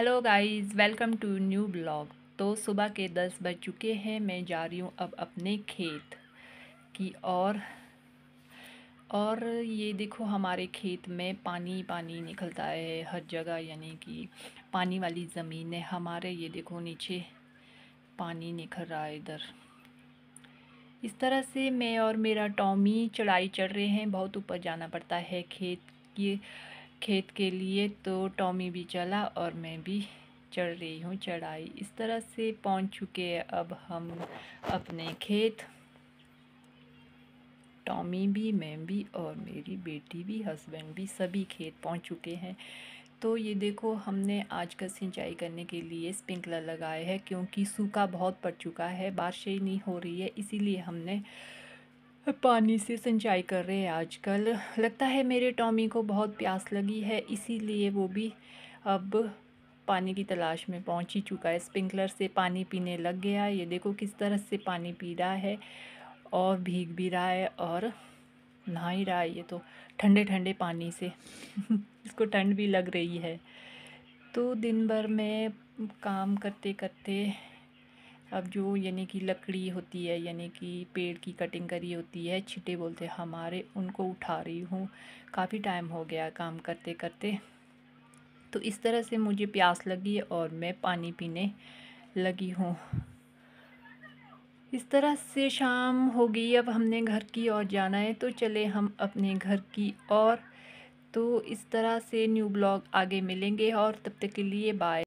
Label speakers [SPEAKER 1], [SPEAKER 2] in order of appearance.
[SPEAKER 1] hello guys welcome to new blog तो सुबह के दस बज चुके हैं मैं जा रही हूँ अब अपने खेत की और और ये देखो हमारे खेत में पानी पानी निकलता है हर जगह यानी कि पानी वाली ज़मीन है हमारे ये देखो नीचे पानी निकल रहा है इधर इस तरह से मैं और मेरा टॉमी चढ़ाई चढ़ रहे हैं बहुत ऊपर जाना पड़ता है खेत की खेत के लिए तो टॉमी भी चला और मैं भी चढ़ रही हूँ चढ़ाई इस तरह से पहुँच चुके हैं अब हम अपने खेत टॉमी भी मैम भी और मेरी बेटी भी हस्बैंड भी सभी खेत पहुँच चुके हैं तो ये देखो हमने आज का सिंचाई करने के लिए स्प्रिंकलर लगाए हैं क्योंकि सूखा बहुत पड़ चुका है बारिश ही नहीं हो रही है इसीलिए हमने पानी से सिंचाई कर रहे हैं आजकल लगता है मेरे टॉमी को बहुत प्यास लगी है इसीलिए वो भी अब पानी की तलाश में पहुंच ही चुका है स्प्रिंकलर से पानी पीने लग गया ये देखो किस तरह से पानी पी रहा है और भीग भी रहा है और नहा ही रहा है ये तो ठंडे ठंडे पानी से इसको ठंड भी लग रही है तो दिन भर में काम करते करते अब जो यानी कि लकड़ी होती है यानी कि पेड़ की कटिंग करी होती है छिटे बोलते हैं हमारे उनको उठा रही हूँ काफ़ी टाइम हो गया काम करते करते तो इस तरह से मुझे प्यास लगी और मैं पानी पीने लगी हूँ इस तरह से शाम हो गई अब हमने घर की ओर जाना है तो चले हम अपने घर की ओर तो इस तरह से न्यू ब्लॉग आगे मिलेंगे और तब तक के लिए बाय